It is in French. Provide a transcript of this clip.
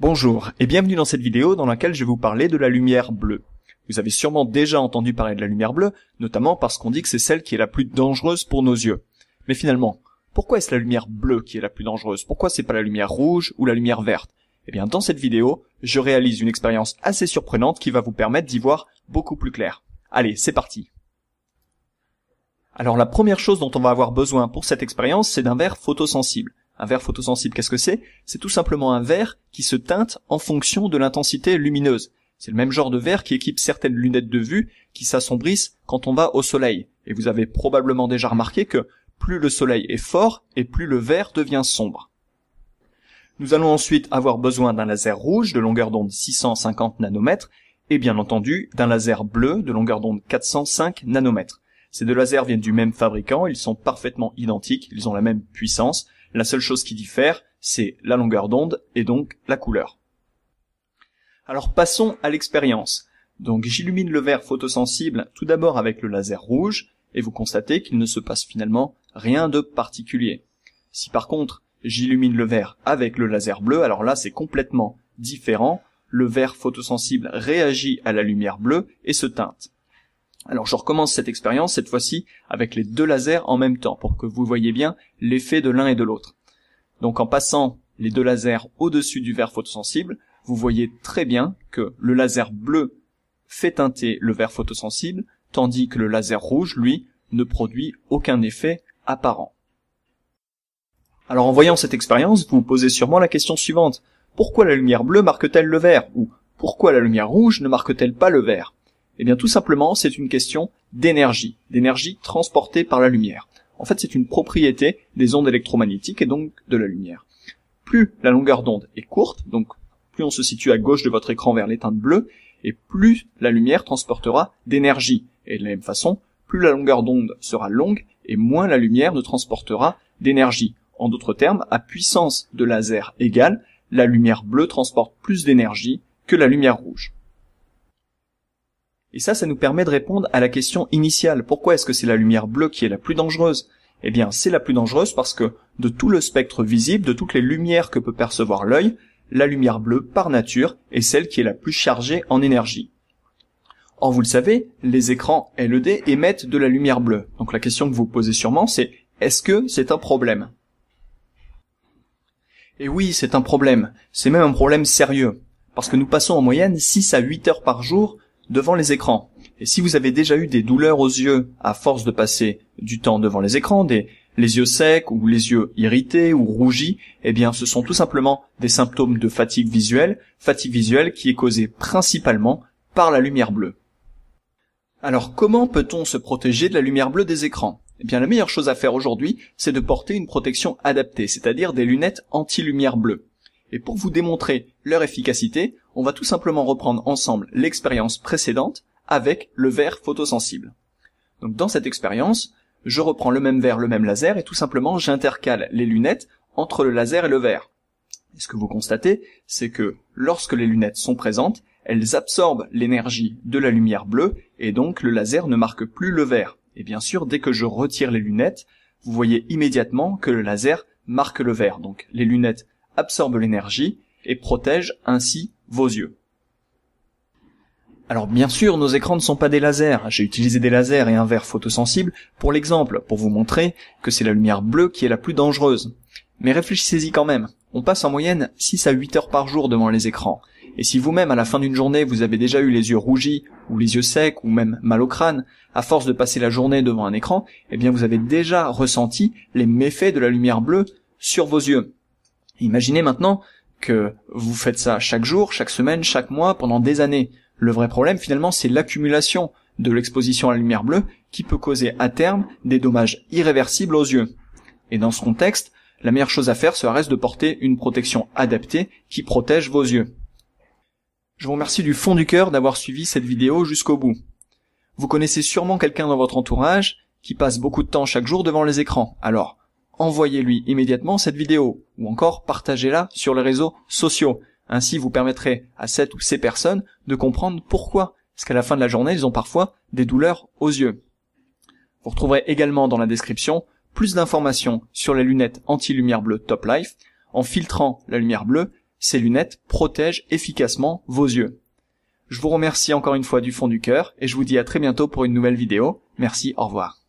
Bonjour et bienvenue dans cette vidéo dans laquelle je vais vous parler de la lumière bleue. Vous avez sûrement déjà entendu parler de la lumière bleue, notamment parce qu'on dit que c'est celle qui est la plus dangereuse pour nos yeux. Mais finalement, pourquoi est-ce la lumière bleue qui est la plus dangereuse Pourquoi c'est pas la lumière rouge ou la lumière verte Eh bien dans cette vidéo, je réalise une expérience assez surprenante qui va vous permettre d'y voir beaucoup plus clair. Allez, c'est parti alors la première chose dont on va avoir besoin pour cette expérience, c'est d'un verre photosensible. Un verre photosensible, qu'est-ce que c'est C'est tout simplement un verre qui se teinte en fonction de l'intensité lumineuse. C'est le même genre de verre qui équipe certaines lunettes de vue qui s'assombrissent quand on va au soleil. Et vous avez probablement déjà remarqué que plus le soleil est fort et plus le verre devient sombre. Nous allons ensuite avoir besoin d'un laser rouge de longueur d'onde 650 nanomètres et bien entendu d'un laser bleu de longueur d'onde 405 nanomètres. Ces deux lasers viennent du même fabricant, ils sont parfaitement identiques, ils ont la même puissance, la seule chose qui diffère, c'est la longueur d'onde et donc la couleur. Alors passons à l'expérience. Donc j'illumine le verre photosensible tout d'abord avec le laser rouge et vous constatez qu'il ne se passe finalement rien de particulier. Si par contre j'illumine le verre avec le laser bleu, alors là c'est complètement différent. Le verre photosensible réagit à la lumière bleue et se teinte. Alors je recommence cette expérience cette fois-ci avec les deux lasers en même temps pour que vous voyez bien l'effet de l'un et de l'autre. Donc en passant les deux lasers au-dessus du verre photosensible, vous voyez très bien que le laser bleu fait teinter le verre photosensible, tandis que le laser rouge, lui, ne produit aucun effet apparent. Alors en voyant cette expérience, vous vous posez sûrement la question suivante. Pourquoi la lumière bleue marque-t-elle le vert Ou pourquoi la lumière rouge ne marque-t-elle pas le vert eh bien tout simplement, c'est une question d'énergie, d'énergie transportée par la lumière. En fait, c'est une propriété des ondes électromagnétiques et donc de la lumière. Plus la longueur d'onde est courte, donc plus on se situe à gauche de votre écran vers l'éteinte bleue, et plus la lumière transportera d'énergie. Et de la même façon, plus la longueur d'onde sera longue, et moins la lumière ne transportera d'énergie. En d'autres termes, à puissance de laser égale, la lumière bleue transporte plus d'énergie que la lumière rouge. Et ça, ça nous permet de répondre à la question initiale. Pourquoi est-ce que c'est la lumière bleue qui est la plus dangereuse Eh bien, c'est la plus dangereuse parce que de tout le spectre visible, de toutes les lumières que peut percevoir l'œil, la lumière bleue, par nature, est celle qui est la plus chargée en énergie. Or, vous le savez, les écrans LED émettent de la lumière bleue. Donc la question que vous posez sûrement, c'est est-ce que c'est un problème Et eh oui, c'est un problème. C'est même un problème sérieux. Parce que nous passons en moyenne 6 à 8 heures par jour devant les écrans. Et si vous avez déjà eu des douleurs aux yeux à force de passer du temps devant les écrans, des les yeux secs ou les yeux irrités ou rougis, eh bien ce sont tout simplement des symptômes de fatigue visuelle, fatigue visuelle qui est causée principalement par la lumière bleue. Alors comment peut-on se protéger de la lumière bleue des écrans Eh bien la meilleure chose à faire aujourd'hui, c'est de porter une protection adaptée, c'est-à-dire des lunettes anti-lumière bleue. Et pour vous démontrer leur efficacité, on va tout simplement reprendre ensemble l'expérience précédente avec le verre photosensible. Donc dans cette expérience, je reprends le même verre, le même laser, et tout simplement j'intercale les lunettes entre le laser et le verre. Et ce que vous constatez, c'est que lorsque les lunettes sont présentes, elles absorbent l'énergie de la lumière bleue, et donc le laser ne marque plus le verre. Et bien sûr, dès que je retire les lunettes, vous voyez immédiatement que le laser marque le verre. Donc les lunettes absorbe l'énergie et protège ainsi vos yeux. Alors bien sûr, nos écrans ne sont pas des lasers. J'ai utilisé des lasers et un verre photosensible pour l'exemple, pour vous montrer que c'est la lumière bleue qui est la plus dangereuse. Mais réfléchissez-y quand même. On passe en moyenne 6 à 8 heures par jour devant les écrans. Et si vous-même à la fin d'une journée vous avez déjà eu les yeux rougis, ou les yeux secs, ou même mal au crâne, à force de passer la journée devant un écran, eh bien vous avez déjà ressenti les méfaits de la lumière bleue sur vos yeux. Imaginez maintenant que vous faites ça chaque jour, chaque semaine, chaque mois, pendant des années. Le vrai problème finalement c'est l'accumulation de l'exposition à la lumière bleue qui peut causer à terme des dommages irréversibles aux yeux. Et dans ce contexte, la meilleure chose à faire serait reste de porter une protection adaptée qui protège vos yeux. Je vous remercie du fond du cœur d'avoir suivi cette vidéo jusqu'au bout. Vous connaissez sûrement quelqu'un dans votre entourage qui passe beaucoup de temps chaque jour devant les écrans. Alors, envoyez-lui immédiatement cette vidéo ou encore partagez-la sur les réseaux sociaux. Ainsi, vous permettrez à cette ou ces personnes de comprendre pourquoi, parce qu'à la fin de la journée, ils ont parfois des douleurs aux yeux. Vous retrouverez également dans la description plus d'informations sur les lunettes anti-lumière bleue Top Life. En filtrant la lumière bleue, ces lunettes protègent efficacement vos yeux. Je vous remercie encore une fois du fond du cœur et je vous dis à très bientôt pour une nouvelle vidéo. Merci, au revoir.